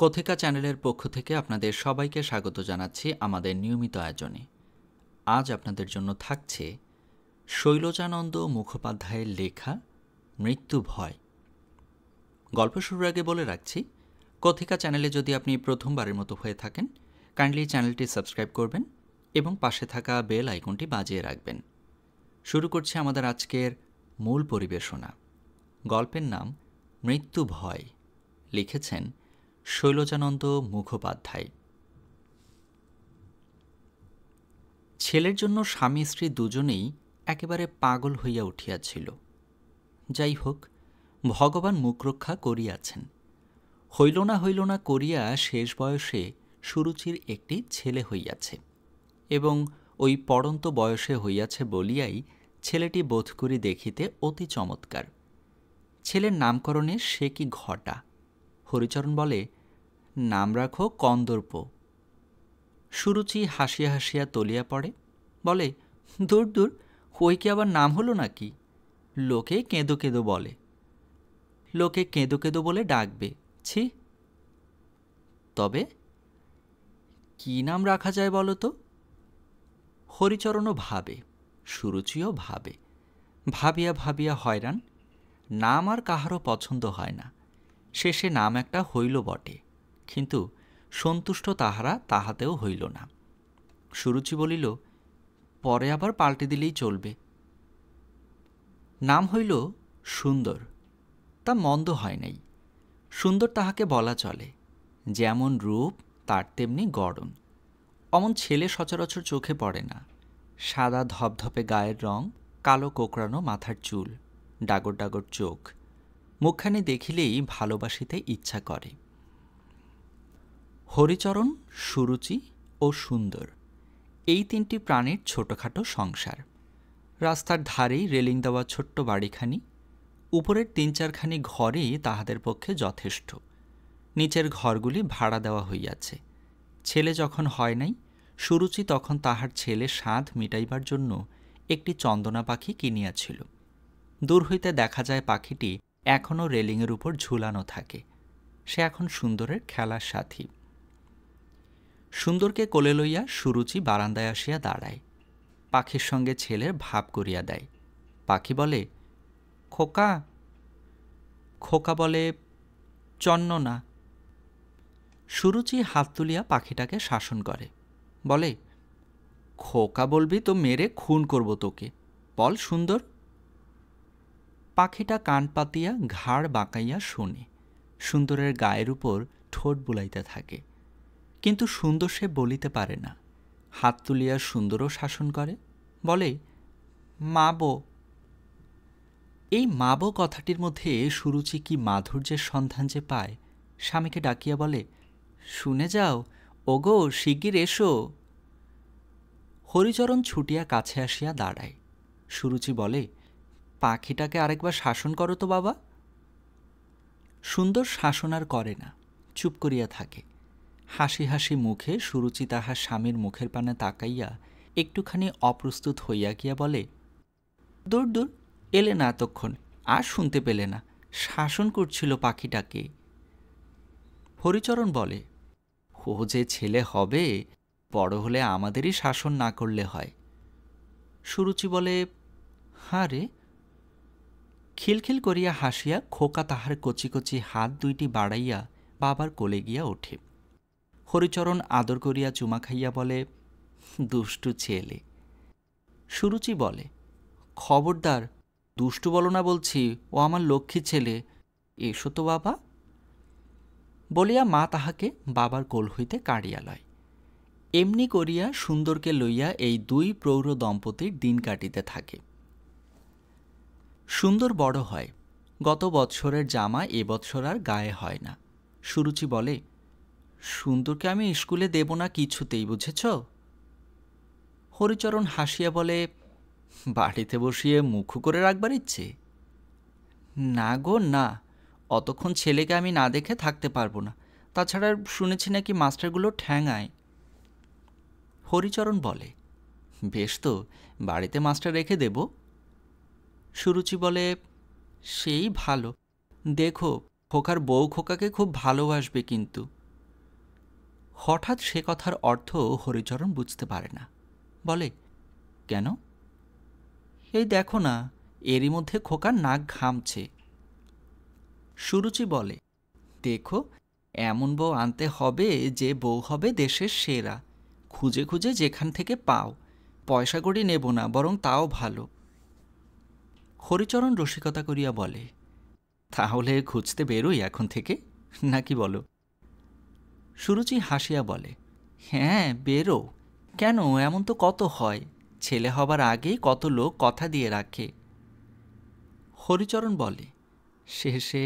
কথিকা চ্যানেলের পক্ষ থেকে আপনাদের সবাইকে স্বাগত জানাচ্ছি আমাদের নিয়মিত আয়োজনে আজ আপনাদের জন্য থাকছে শৈলজানন্দ মুখোপাধ্যায়ের লেখা মৃত্যু ভয় গল্প শুরুর আগে বলে রাখছি কথিকা চ্যানেলে যদি আপনি প্রথমবারের মতো হয়ে থাকেন কাইন্ডলি চ্যানেলটি সাবস্ক্রাইব করবেন এবং পাশে থাকা বেল আইকনটি বাজিয়ে রাখবেন শুরু করছি আমাদের আজকের মূল পরিবেশনা গল্পের নাম মৃত্যু ভয় লিখেছেন শৈলজানন্দ মুখোপাধ্যায় ছেলের জন্য স্বামী স্ত্রী দুজনেই একেবারে পাগল হইয়া উঠিয়াছিল যাই হোক ভগবান মুখ রক্ষা করিয়াছেন হইল না হইল না করিয়া শেষ বয়সে সুরুচির একটি ছেলে হইয়াছে এবং ওই পড়ন্ত বয়সে হইয়াছে বলিয়াই ছেলেটি বোধ করি দেখিতে অতি চমৎকার ছেলের নামকরণে সে কি ঘটা হরিচরণ বলে নাম রাখো কন্দর্প সুরুচি হাসিয়া হাসিয়া তলিয়া পড়ে বলে দূর দূর ওই কি আবার নাম হলো নাকি লোকে কেঁদো কেঁদো বলে লোকে কেঁদো কেঁদো বলে ডাকবে ছি তবে কি নাম রাখা যায় বলো তো হরিচরণও ভাবে সুরুচিও ভাবে ভাবিয়া ভাবিয়া হয়রান নাম আর কাহারও পছন্দ হয় না শেষে নাম একটা হইল বটে কিন্তু সন্তুষ্ট তাহারা তাহাতেও হইল না সুরুচি বলিল পরে আবার পাল্টে দিলেই চলবে নাম হইল সুন্দর তা মন্দ হয় নাই সুন্দর তাহাকে বলা চলে যেমন রূপ তার তেমনি গড়ন অমন ছেলে সচরাচর চোখে পড়ে না সাদা ধপধপে গায়ের রং কালো কোকড়ানো মাথার চুল ডাগর ডাগর চোখ মুখখানি দেখিলেই ভালোবাসিতে ইচ্ছা করে হরিচরণ সুরুচি ও সুন্দর এই তিনটি প্রাণীর ছোটোখাটো সংসার রাস্তার ধারেই রেলিং দেওয়া ছোট্ট বাড়িখানি উপরের তিন চারখানি ঘরেই তাহাদের পক্ষে যথেষ্ট নিচের ঘরগুলি ভাড়া দেওয়া হইয়াছে ছেলে যখন হয় নাই সুরুচি তখন তাহার ছেলে সাঁধ মিটাইবার জন্য একটি চন্দনা পাখি কিনিয়াছিল দূর হইতে দেখা যায় পাখিটি এখনও রেলিংয়ের উপর ঝুলানো থাকে সে এখন সুন্দরের খেলার সাথী সুন্দরকে কোলে লইয়া সুরুচি বারান্দায় আসিয়া দাঁড়ায় পাখির সঙ্গে ছেলের ভাব করিয়া দেয় পাখি বলে খোকা খোকা বলে চন্ন না সুরুচি হাত তুলিয়া পাখিটাকে শাসন করে বলে খোকা বলবি তো মেরে খুন করব তোকে বল সুন্দর পাখিটা কান পাতিয়া ঘাড় বাঁকাইয়া শোনে সুন্দরের গায়ের উপর ঠোঁট বুলাইতে থাকে কিন্তু সুন্দর সে বলিতে পারে না হাত তুলিয়া সুন্দরও শাসন করে বলে মাবো এই মাবো কথাটির মধ্যে সুরুচি কি মাধুর্যের সন্ধান যে পায় স্বামীকে ডাকিয়া বলে শুনে যাও ওগো শিগগির এসো হরিচরণ ছুটিয়া কাছে আসিয়া দাঁড়ায় সুরুচি বলে পাখিটাকে আরেকবার শাসন করো তো বাবা সুন্দর শাসন আর করে না চুপ করিয়া থাকে হাসি হাসি মুখে সুরুচি তাহার স্বামীর মুখের পানে তাকাইয়া একটুখানি অপ্রস্তুত হইয়া গিয়া বলে দূর দূর এলে না এতক্ষণ আর শুনতে পেলে না শাসন করছিল পাখিটাকে হরিচরণ বলে ও যে ছেলে হবে বড় হলে আমাদেরই শাসন না করলে হয় সুরুচি বলে হ্যাঁ রে খিলখিল করিয়া হাসিয়া খোকা তাহার কচি কচি হাত দুইটি বাড়াইয়া বাবার কোলে গিয়া ওঠে হরিচরণ আদর করিয়া চুমা খাইয়া বলে দুষ্টু ছেলে সুরুচি বলে খবরদার দুষ্টু বলো না বলছি ও আমার লক্ষ্মী ছেলে এসো তো বাবা বলিয়া মা তাহাকে বাবার কোল হইতে কাড়িয়া লয় এমনি করিয়া সুন্দরকে লইয়া এই দুই প্রৌঢ় দম্পতির দিন কাটিতে থাকে সুন্দর বড় হয় গত বৎসরের জামা এবছর আর গায়ে হয় না সুরুচি বলে সুন্দরকে আমি স্কুলে দেব না কিছুতেই বুঝেছ হরিচরণ হাসিয়া বলে বাড়িতে বসিয়ে মুখু করে রাখবার ইচ্ছে না গো না অতক্ষণ ছেলেকে আমি না দেখে থাকতে পারবো না তাছাড়া শুনেছি নাকি মাস্টারগুলো ঠ্যাঙায় হরিচরণ বলে বেশ তো বাড়িতে মাস্টার রেখে দেবো সুরুচি বলে সেই ভালো দেখো খোকার বউ খোকাকে খুব ভালোবাসবে কিন্তু হঠাৎ সে কথার অর্থ হরিচরণ বুঝতে পারে না বলে কেন এই দেখো না এরই মধ্যে খোকার নাক ঘামছে সুরুচি বলে দেখো এমন বউ আনতে হবে যে বউ হবে দেশের সেরা খুঁজে খুঁজে যেখান থেকে পাও পয়সা করি নেব না বরং তাও ভালো হরিচরণ রসিকতা করিয়া বলে তাহলে খুঁজতে বেরোই এখন থেকে নাকি বলো সুরুচি হাসিয়া বলে হ্যাঁ বেরো কেন এমন তো কত হয় ছেলে হবার আগেই কত লোক কথা দিয়ে রাখে হরিচরণ বলে শেষে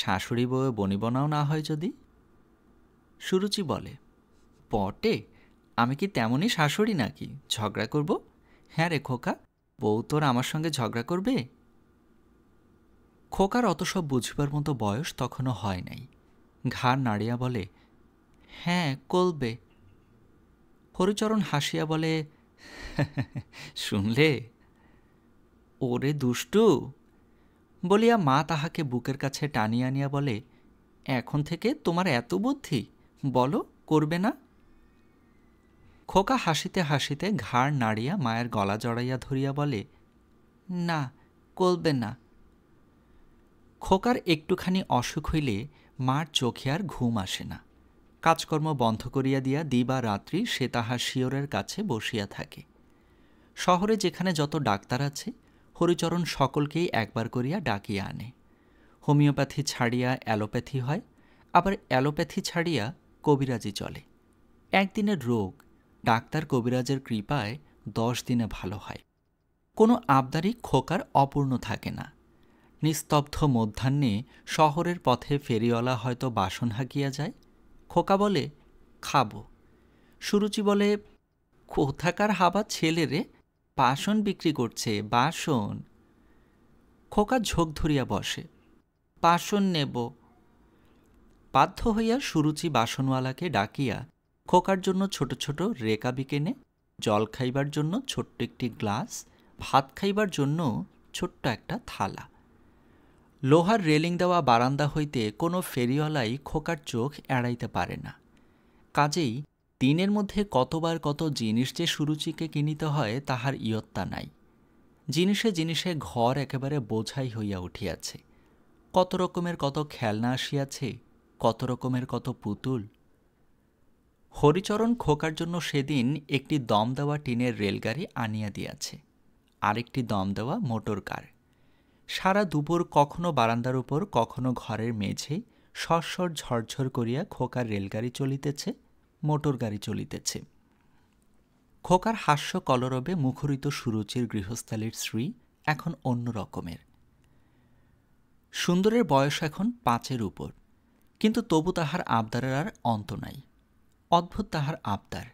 শাশুড়ি বউয়ে বনিবনাও না হয় যদি সুরুচি বলে বটে আমি কি তেমনই শাশুড়ি নাকি ঝগড়া করব হ্যাঁ রে খোকা বউ তোর আমার সঙ্গে ঝগড়া করবে খোকার অত সব বুঝবার মতো বয়স তখনও হয় নাই ঘাড় নাড়িয়া বলে হ্যাঁ কলবে হরিচরণ হাসিয়া বলে শুনলে ওরে দুষ্টু বলিয়া মা তাহাকে বুকের কাছে টানিয়া আনিয়া বলে এখন থেকে তোমার এত বুদ্ধি বলো করবে না খোকা হাসিতে হাসিতে ঘাড় নাড়িয়া মায়ের গলা জড়াইয়া ধরিয়া বলে না কলবে না খোকার একটুখানি অসুখ হইলে মার চোখে আর ঘুম আসে না কাজকর্ম বন্ধ করিয়া দিয়া দিবা রাত্রি সে তাহার শিয়রের কাছে বসিয়া থাকে শহরে যেখানে যত ডাক্তার আছে হরিচরণ সকলকেই একবার করিয়া ডাকিয়া আনে হোমিওপ্যাথি ছাড়িয়া অ্যালোপ্যাথি হয় আবার অ্যালোপ্যাথি ছাড়িয়া কবিরাজি চলে একদিনের রোগ ডাক্তার কবিরাজের কৃপায় দশ দিনে ভালো হয় কোনো আবদারই খোকার অপূর্ণ থাকে না নিস্তব্ধ মধ্যাহ্নে শহরের পথে ফেরিওয়ালা হয়তো বাসন হাঁকিয়া যায় খোকা বলে খাবো সুরুচি বলে কোথাকার হাবা ছেলে রে বাসন বিক্রি করছে বাসন খোকা ঝোঁক ধরিয়া বসে বাসন নেব বাধ্য হইয়া সুরুচি বাসনওয়ালাকে ডাকিয়া খোকার জন্য ছোট ছোট রেকা বিকেনে জল খাইবার জন্য ছোট্ট একটি গ্লাস ভাত খাইবার জন্য ছোট্ট একটা থালা লোহার রেলিং দেওয়া বারান্দা হইতে কোনো ফেরিওয়ালাই খোকার চোখ এড়াইতে পারে না কাজেই দিনের মধ্যে কতবার কত জিনিস যে সুরুচিকে কিনিতে হয় তাহার ইয়ত্তা নাই জিনিসে জিনিসে ঘর একেবারে বোঝাই হইয়া উঠিয়াছে কত রকমের কত খেলনা আসিয়াছে কত রকমের কত পুতুল হরিচরণ খোকার জন্য সেদিন একটি দম দেওয়া টিনের রেলগাড়ি আনিয়া দিয়াছে আরেকটি দম দেওয়া মোটর কার সারা দুপুর কখনো বারান্দার উপর কখনো ঘরের মেঝে সরসর ঝরঝর করিয়া খোকার রেলগাড়ি চলিতেছে মোটর গাড়ি চলিতেছে খোকার হাস্য কলরবে মুখরিত সুরুচির গৃহস্থালির শ্রী এখন অন্য রকমের সুন্দরের বয়স এখন পাঁচের উপর কিন্তু তবু তাহার আবদারের আর অন্ত নাই অদ্ভুত তাহার আবদার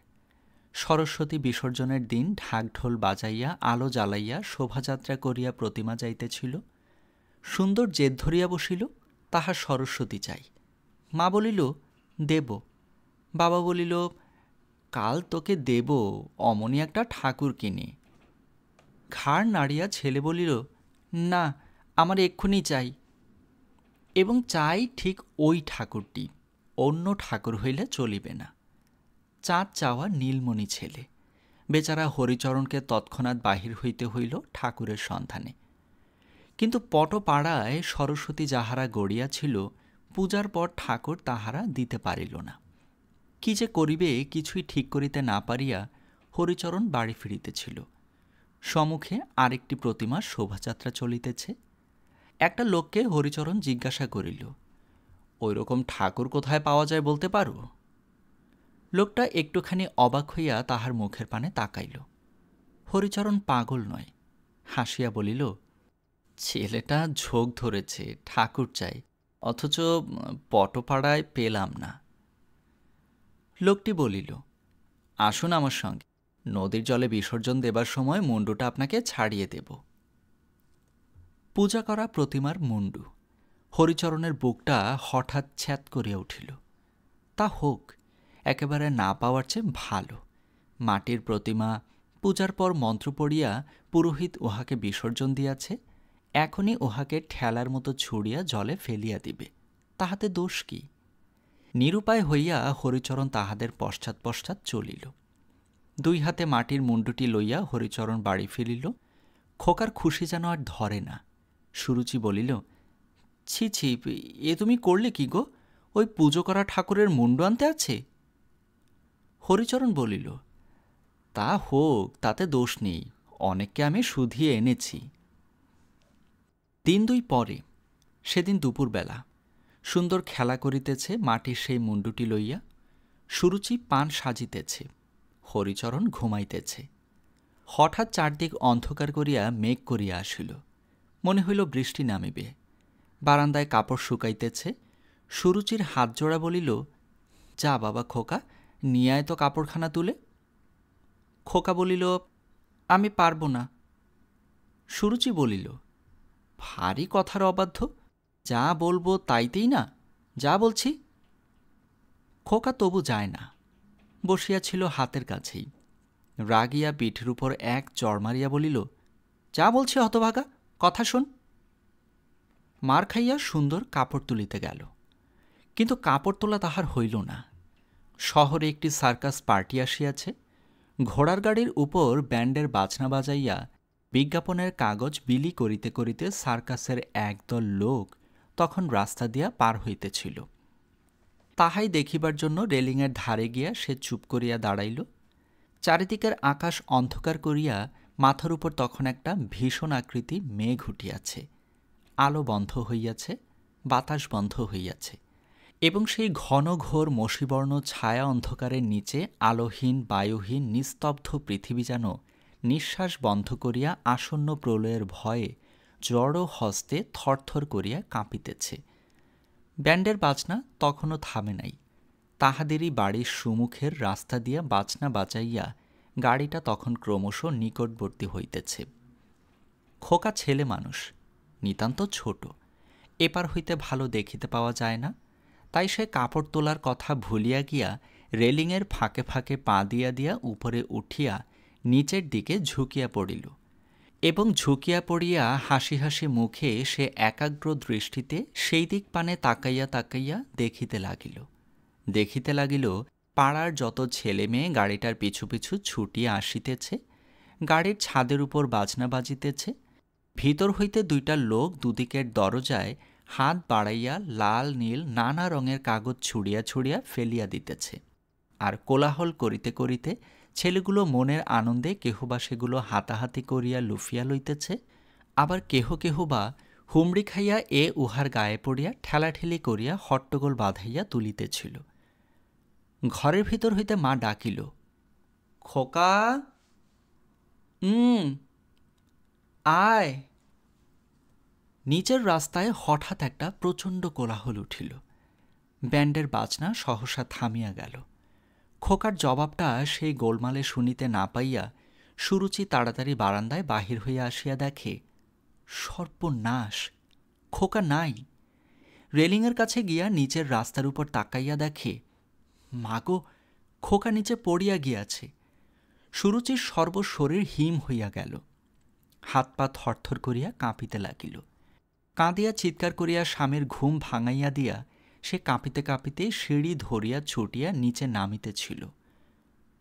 সরস্বতী বিসর্জনের দিন ঢাক ঢোল বাজাইয়া আলো জ্বালাইয়া শোভাযাত্রা করিয়া প্রতিমা যাইতেছিল সুন্দর জেদ ধরিয়া বসিল তাহা সরস্বতী চাই মা বলিল দেব বাবা বলিল কাল তোকে দেব অমনি একটা ঠাকুর কিনে ঘাড় নাড়িয়া ছেলে বলিল না আমার এক্ষুনি চাই এবং চাই ঠিক ওই ঠাকুরটি অন্য ঠাকুর হইলে চলিবে না চাঁদ চাওয়া নীলমণি ছেলে বেচারা হরিচরণকে তৎক্ষণাৎ বাহির হইতে হইল ঠাকুরের সন্ধানে কিন্তু পটপাড়ায় সরস্বতী যাহারা গড়িয়াছিল পূজার পর ঠাকুর তাহারা দিতে পারিল না কি যে করিবে কিছুই ঠিক করিতে না পারিয়া হরিচরণ বাড়ি ফিরিতেছিল সম্মুখে আরেকটি প্রতিমার শোভাযাত্রা চলিতেছে একটা লোককে হরিচরণ জিজ্ঞাসা করিল ওইরকম ঠাকুর কোথায় পাওয়া যায় বলতে পারো লোকটা একটুখানি অবাক হইয়া তাহার মুখের পানে তাকাইল হরিচরণ পাগল নয় হাসিয়া বলিল ছেলেটা ঝোঁক ধরেছে ঠাকুর চাই অথচ পটপাড়ায় পেলাম না লোকটি বলিল আসুন আমার সঙ্গে নদীর জলে বিসর্জন দেবার সময় মুন্ডুটা আপনাকে ছাড়িয়ে দেব পূজা করা প্রতিমার মুন্ডু হরিচরণের বুকটা হঠাৎ ছ্যাত করিয়া উঠিল তা হোক একেবারে না পাওয়ার চেয়ে ভালো মাটির প্রতিমা পূজার পর মন্ত্র পড়িয়া পুরোহিত উহাকে বিসর্জন দিয়াছে এখনই উহাকে ঠেলার মতো ছুড়িয়া জলে ফেলিয়া দিবে তাহাতে দোষ কি নিরুপায় হইয়া হরিচরণ তাহাদের পশ্চাৎ পশ্চাৎ চলিল দুই হাতে মাটির মুন্ডুটি লইয়া হরিচরণ বাড়ি ফিরিল খোকার খুশি যেন আর ধরে না সুরুচি বলিল ছি ছি এ তুমি করলে কি গো ওই পুজো করা ঠাকুরের মুন্ডু আনতে আছে হরিচরণ বলিল তা হোক তাতে দোষ নেই অনেককে আমি শুধিয়ে এনেছি দিন দুই পরে সেদিন দুপুরবেলা সুন্দর খেলা করিতেছে মাটির সেই মুন্ডুটি লইয়া সুরুচি পান সাজিতেছে হরিচরণ ঘুমাইতেছে হঠাৎ চারদিক অন্ধকার করিয়া মেঘ করিয়া আসিল মনে হইল বৃষ্টি নামিবে বারান্দায় কাপড় শুকাইতেছে সুরুচির হাত জোড়া বলিল যা বাবা খোকা নিয়ে তো কাপড়খানা তুলে খোকা বলিল আমি পারব না সুরুচি বলিল ভারী কথার অবাধ্য যা বলবো তাইতেই না যা বলছি খোকা তবু যায় না বসিয়াছিল হাতের কাছেই রাগিয়া পিঠের উপর এক চর মারিয়া বলিল যা বলছি হতভাগা কথা শোন মার খাইয়া সুন্দর কাপড় তুলিতে গেল কিন্তু কাপড় তোলা তাহার হইল না শহরে একটি সার্কাস পার্টি আসিয়াছে ঘোড়ার গাড়ির উপর ব্যান্ডের বাজনা বাজাইয়া বিজ্ঞাপনের কাগজ বিলি করিতে করিতে সার্কাসের একদল লোক তখন রাস্তা দিয়া পার হইতেছিল তাহাই দেখিবার জন্য রেলিংয়ের ধারে গিয়া সে চুপ করিয়া দাঁড়াইল চারিদিকের আকাশ অন্ধকার করিয়া মাথার উপর তখন একটা ভীষণ আকৃতি মেঘ উঠিয়াছে আলো বন্ধ হইয়াছে বাতাস বন্ধ হইয়াছে এবং সেই ঘন ঘোর মসিবর্ণ ছায়া অন্ধকারের নিচে আলোহীন বায়ুহীন নিস্তব্ধ পৃথিবী যেন নিঃশ্বাস বন্ধ করিয়া আসন্ন প্রলয়ের ভয়ে জড়ো হস্তে থরথর করিয়া কাঁপিতেছে ব্যান্ডের বাজনা তখনও থামে নাই তাহাদেরই বাড়ির সুমুখের রাস্তা দিয়া বাজনা বাজাইয়া গাড়িটা তখন ক্রমশ নিকটবর্তী হইতেছে খোকা ছেলে মানুষ নিতান্ত ছোট এপার হইতে ভালো দেখিতে পাওয়া যায় না তাই সে কাপড় তোলার কথা ভুলিয়া গিয়া রেলিংয়ের ফাঁকে ফাঁকে পা দিয়া দিয়া উপরে উঠিয়া নিচের দিকে ঝুঁকিয়া পড়িল এবং ঝুঁকিয়া পড়িয়া হাসি হাসি মুখে সে একাগ্র দৃষ্টিতে সেই দিক পানে তাকাইয়া তাকাইয়া দেখিতে লাগিল দেখিতে লাগিল পাড়ার যত ছেলে মেয়ে গাড়িটার পিছু পিছু ছুটিয়া আসিতেছে গাড়ির ছাদের উপর বাজনা বাজিতেছে ভিতর হইতে দুইটা লোক দুদিকের দরজায় হাত বাড়াইয়া লাল নীল নানা রঙের কাগজ ছুড়িয়া ছুড়িয়া ফেলিয়া দিতেছে আর কোলাহল করিতে করিতে ছেলেগুলো মনের আনন্দে কেহ বা সেগুলো হাতাহাতি করিয়া লুফিয়া লইতেছে আবার কেহ কেহ বা হুমড়ি খাইয়া এ উহার গায়ে পড়িয়া ঠেলাঠেলি করিয়া হট্টগোল বাঁধাইয়া তুলিতেছিল ঘরের ভিতর হইতে মা ডাকিল খোকা আয় নিচের রাস্তায় হঠাৎ একটা প্রচণ্ড কোলাহল উঠিল ব্যান্ডের বাজনা সহসা থামিয়া গেল খোকার জবাবটা সেই গোলমালে শুনিতে না পাইয়া সুরুচি তাড়াতাড়ি বারান্দায় বাহির হইয়া আসিয়া দেখে সর্বনাশ খোকা নাই রেলিংয়ের কাছে গিয়া নিচের রাস্তার উপর তাকাইয়া দেখে মাগো খোকা নিচে পড়িয়া গিয়াছে সুরুচির সর্বশরীর হিম হইয়া গেল হাত পা থরথর করিয়া কাঁপিতে লাগিল কাঁদিয়া চিৎকার করিয়া স্বামীর ঘুম ভাঙাইয়া দিয়া সে কাঁপিতে কাঁপিতে সিঁড়ি ধরিয়া ছুটিয়া নিচে নামিতেছিল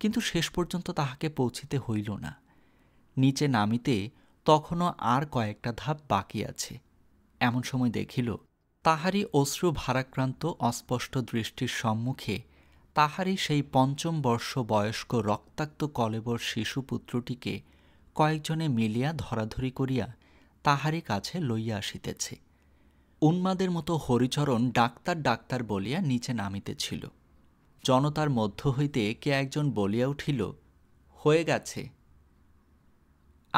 কিন্তু শেষ পর্যন্ত তাহাকে পৌঁছিতে হইল না নিচে নামিতে তখনও আর কয়েকটা ধাপ বাকি আছে এমন সময় দেখিল তাহারই অশ্রু ভারাক্রান্ত অস্পষ্ট দৃষ্টির সম্মুখে তাহারই সেই পঞ্চম বর্ষ বয়স্ক রক্তাক্ত কলেবর শিশুপুত্রটিকে কয়েকজনে মিলিয়া ধরাধরি করিয়া তাহারই কাছে লইয়া আসিতেছে উন্মাদের মতো হরিচরণ ডাক্তার ডাক্তার বলিয়া নিচে নামিতেছিল জনতার মধ্য হইতে কে একজন বলিয়া উঠিল হয়ে গেছে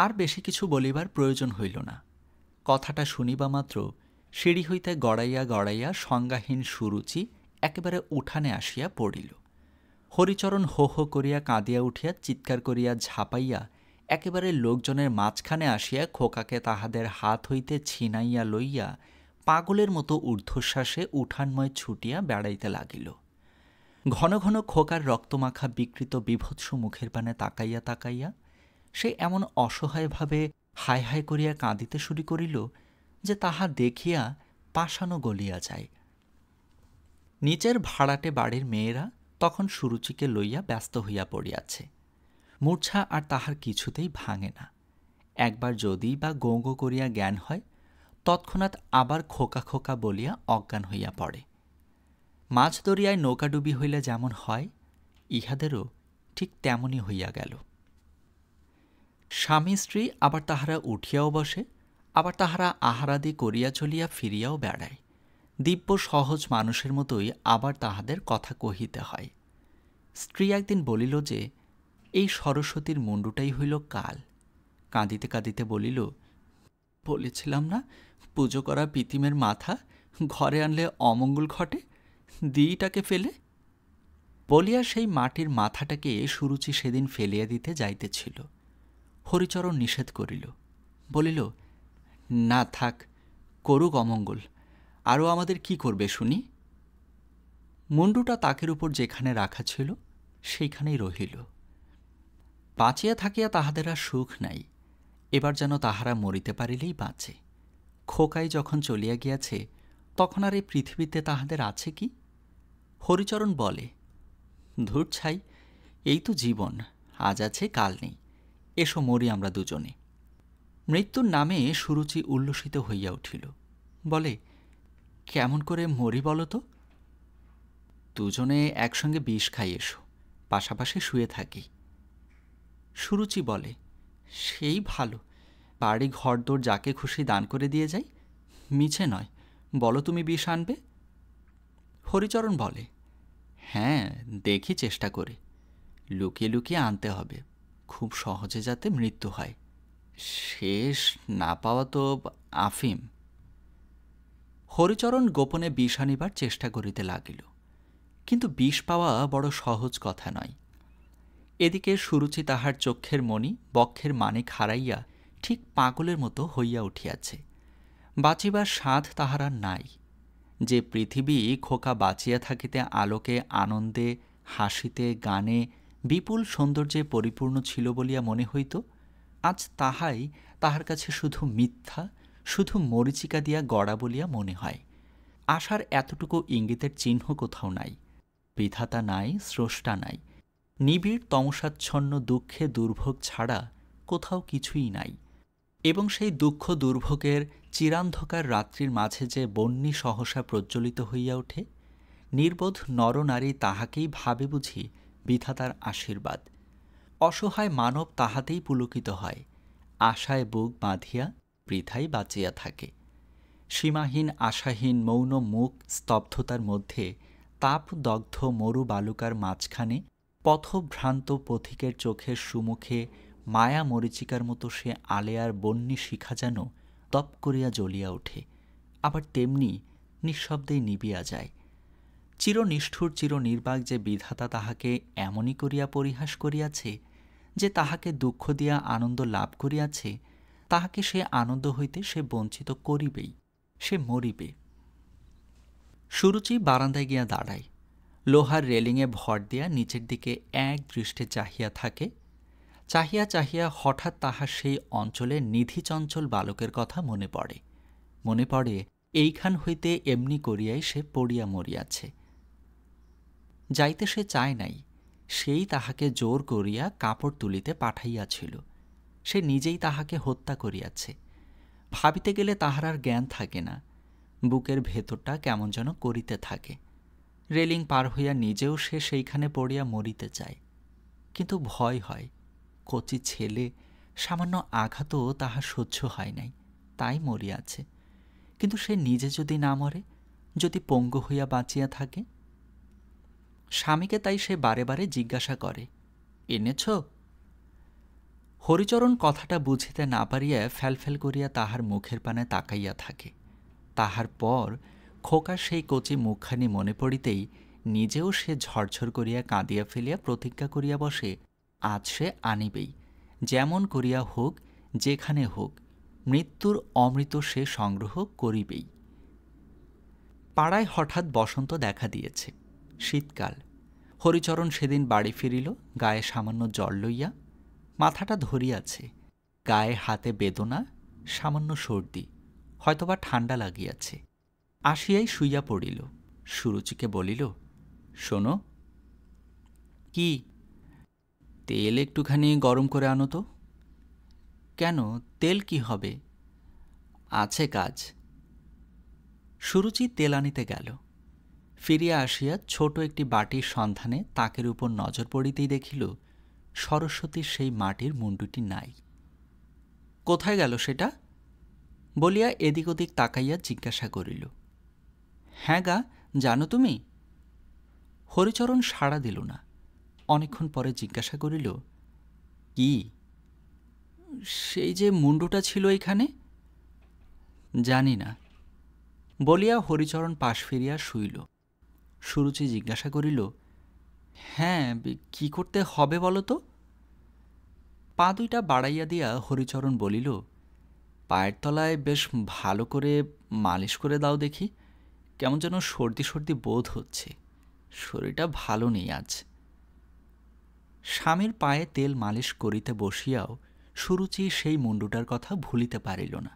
আর বেশি কিছু বলিবার প্রয়োজন হইল না কথাটা শুনিবা মাত্র সিঁড়ি হইতে গড়াইয়া গড়াইয়া সংজ্ঞাহীন সুরুচি একেবারে উঠানে আসিয়া পড়িল হরিচরণ হো হো করিয়া কাঁদিয়া উঠিয়া চিৎকার করিয়া ঝাঁপাইয়া একেবারে লোকজনের মাঝখানে আসিয়া খোকাকে তাহাদের হাত হইতে ছিনাইয়া লইয়া পাগলের মতো ঊর্ধ্বশ্বাসে উঠানময় ছুটিয়া বেড়াইতে লাগিল ঘন ঘন খোকার রক্তমাখা বিকৃত বিভৎস মুখের পানে তাকাইয়া তাকাইয়া সে এমন অসহায়ভাবে হায় হায় করিয়া কাঁদিতে শুরু করিল যে তাহা দেখিয়া পাশানো গলিয়া যায় নিচের ভাড়াটে বাড়ির মেয়েরা তখন সুরুচিকে লইয়া ব্যস্ত হইয়া পড়িয়াছে মূর্ছা আর তাহার কিছুতেই ভাঙে না একবার যদি বা গঙ্গ করিয়া জ্ঞান হয় তৎক্ষণাৎ আবার খোকা খোকা বলিয়া অজ্ঞান হইয়া পড়ে মাছ দরিয়ায় নৌকাডুবি হইলে যেমন হয় ইহাদেরও ঠিক তেমনই হইয়া গেল স্বামী স্ত্রী আবার তাহারা উঠিয়াও বসে আবার তাহারা আহারাদি করিয়া চলিয়া ফিরিয়াও বেড়ায় দিব্য সহজ মানুষের মতোই আবার তাহাদের কথা কহিতে হয় স্ত্রী একদিন বলিল যে এই সরস্বতীর মুন্ডুটাই হইল কাল কাঁদিতে কাঁদিতে বলিল বলেছিলাম না পুজো করা পিতিমের মাথা ঘরে আনলে অমঙ্গল ঘটে দিইটাকে ফেলে বলিয়া সেই মাটির মাথাটাকে সুরুচি সেদিন ফেলিয়া দিতে যাইতেছিল হরিচরণ নিষেধ করিল বলিল না থাক করুক অমঙ্গল আরও আমাদের কি করবে শুনি মুন্ডুটা তাকের উপর যেখানে রাখা ছিল সেইখানেই রহিল বাঁচিয়া থাকিয়া তাহাদের আর সুখ নাই এবার যেন তাহারা মরিতে পারিলেই বাঁচে খোকাই যখন চলিয়া গিয়াছে তখন আর এই পৃথিবীতে তাহাদের আছে কি হরিচরণ বলে ধূর ছাই এই তো জীবন আজ আছে কাল নেই এসো মরি আমরা দুজনে মৃত্যুর নামে সুরুচি উল্লসিত হইয়া উঠিল বলে কেমন করে মরি বলো তো দুজনে একসঙ্গে বিষ খাই এসো পাশাপাশি শুয়ে থাকি সুরুচি বলে সেই ভালো বাড়ি ঘরদোর যাকে খুশি দান করে দিয়ে যাই মিছে নয় বলো তুমি বিষ আনবে হরিচরণ বলে হ্যাঁ দেখি চেষ্টা করি লুকিয়ে লুকিয়ে আনতে হবে খুব সহজে যাতে মৃত্যু হয় শেষ না পাওয়া তো আফিম হরিচরণ গোপনে বিষ আনিবার চেষ্টা করিতে লাগিল কিন্তু বিষ পাওয়া বড় সহজ কথা নয় এদিকে সুরুচি তাহার চক্ষের মণি বক্ষের মানে হারাইয়া ঠিক পাগলের মতো হইয়া উঠিয়াছে বাঁচিবার সাধ তাহার আর নাই যে পৃথিবী খোকা বাঁচিয়া থাকিতে আলোকে আনন্দে হাসিতে গানে বিপুল সৌন্দর্যে পরিপূর্ণ ছিল বলিয়া মনে হইত আজ তাহাই তাহার কাছে শুধু মিথ্যা শুধু মরিচিকা দিয়া গড়া বলিয়া মনে হয় আশার এতটুকু ইঙ্গিতের চিহ্ন কোথাও নাই বিধাতা নাই স্রষ্টা নাই নিবিড় তমসাচ্ছন্ন দুঃখে দুর্ভোগ ছাড়া কোথাও কিছুই নাই এবং সেই দুঃখ দুর্ভোগের চিরান্ধকার রাত্রির মাঝে যে বন্যি সহসা প্রজ্বলিত হইয়া ওঠে নির্বোধ নরনারী তাহাকেই ভাবে বুঝি বিধাতার আশীর্বাদ অসহায় মানব তাহাতেই পুলকিত হয় আশায় বুক বাঁধিয়া বৃথাই বাঁচিয়া থাকে সীমাহীন আশাহীন মৌন মুখ স্তব্ধতার মধ্যে তাপদগ্ধ মরু বালুকার মাঝখানে পথভ্রান্ত পথিকের চোখের সুমুখে মায়া মরিচিকার মতো সে আলেয়ার বন্যী শিখা যেন তপ করিয়া জ্বলিয়া ওঠে আবার তেমনি নিঃশব্দেই নিবিয়া যায় চির নিষ্ঠুর চির নির্বাক যে বিধাতা তাহাকে এমনই করিয়া পরিহাস করিয়াছে যে তাহাকে দুঃখ দিয়া আনন্দ লাভ করিয়াছে তাহাকে সে আনন্দ হইতে সে বঞ্চিত করিবেই সে মরিবে সুরুচি বারান্দায় গিয়া দাঁড়ায় লোহার রেলিংয়ে ভর দিয়া নিচের দিকে এক দৃষ্টে চাহিয়া থাকে চাহিয়া চাহিয়া হঠাৎ তাহার সেই অঞ্চলে নিধিচঞ্চল বালকের কথা মনে পড়ে মনে পড়ে এইখান হইতে এমনি করিয়াই সে পড়িয়া মরিয়াছে যাইতে সে চায় নাই সেই তাহাকে জোর করিয়া কাপড় তুলিতে পাঠাইয়াছিল সে নিজেই তাহাকে হত্যা করিয়াছে ভাবিতে গেলে তাহার আর জ্ঞান থাকে না বুকের ভেতরটা কেমন যেন করিতে থাকে রেলিং পার হইয়া নিজেও সে সেইখানে পড়িয়া মরিতে চায় কিন্তু ভয় হয় কচি ছেলে সামান্য আঘাতও তাহা সহ্য হয় নাই তাই মরিয়াছে কিন্তু সে নিজে যদি না মরে যদি পঙ্গু হইয়া বাঁচিয়া থাকে স্বামীকে তাই সে বারে বারে জিজ্ঞাসা করে এনেছ হরিচরণ কথাটা বুঝিতে না পারিয়া ফ্যালফ্যাল করিয়া তাহার মুখের পানে তাকাইয়া থাকে তাহার পর খোকা সেই কচি মুখখানি মনে পড়িতেই নিজেও সে ঝরঝর করিয়া কাঁদিয়া ফেলিয়া প্রতিজ্ঞা করিয়া বসে আজ সে আনিবেই যেমন করিয়া হোক যেখানে হোক মৃত্যুর অমৃত সে সংগ্রহ করিবেই পাড়ায় হঠাৎ বসন্ত দেখা দিয়েছে শীতকাল হরিচরণ সেদিন বাড়ি ফিরিল গায়ে সামান্য জল লইয়া মাথাটা ধরিয়াছে গায়ে হাতে বেদনা সামান্য সর্দি হয়তোবা ঠান্ডা লাগিয়াছে আসিয়াই শুইয়া পড়িল সুরুচিকে বলিল শোনো কি তেল একটুখানি গরম করে আনো তো কেন তেল কি হবে আছে কাজ সুরুচি তেল আনিতে গেল ফিরিয়া আসিয়া ছোট একটি বাটির সন্ধানে তাকের উপর নজর পড়িতেই দেখিল সরস্বতীর সেই মাটির মুন্ডুটি নাই কোথায় গেল সেটা বলিয়া এদিক ওদিক তাকাইয়া জিজ্ঞাসা করিল হ্যাঁ গা জানো তুমি হরিচরণ সাড়া দিল না অনেকক্ষণ পরে জিজ্ঞাসা করিল কি সেই যে মুন্ডুটা ছিল এখানে জানি না বলিয়া হরিচরণ পাশ ফিরিয়া শুইল সুরুচি জিজ্ঞাসা করিল হ্যাঁ কি করতে হবে বলো তো পা দুইটা বাড়াইয়া দিয়া হরিচরণ বলিল পায়ের তলায় বেশ ভালো করে মালিশ করে দাও দেখি কেমন যেন সর্দি সর্দি বোধ হচ্ছে শরীরটা ভালো নেই আজ স্বামীর পায়ে তেল মালিশ করিতে বসিয়াও সুরুচি সেই মুন্ডুটার কথা ভুলিতে পারিল না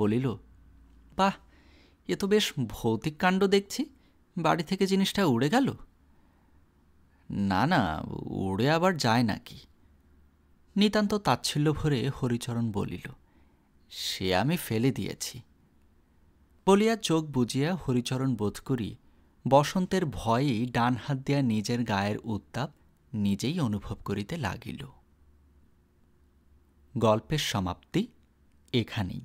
বলিল বাহ এ তো বেশ ভৌতিক কাণ্ড দেখছি বাড়ি থেকে জিনিসটা উড়ে গেল না না উড়ে আবার যায় নাকি নিতান্ত তাচ্ছিল্য ভরে হরিচরণ বলিল সে আমি ফেলে দিয়েছি বলিয়া চোখ বুঝিয়া হরিচরণ বোধ করি বসন্তের ভয়েই ডান হাত দিয়া নিজের গায়ের উত্তাপ নিজেই অনুভব করিতে লাগিল গল্পের সমাপ্তি এখানেই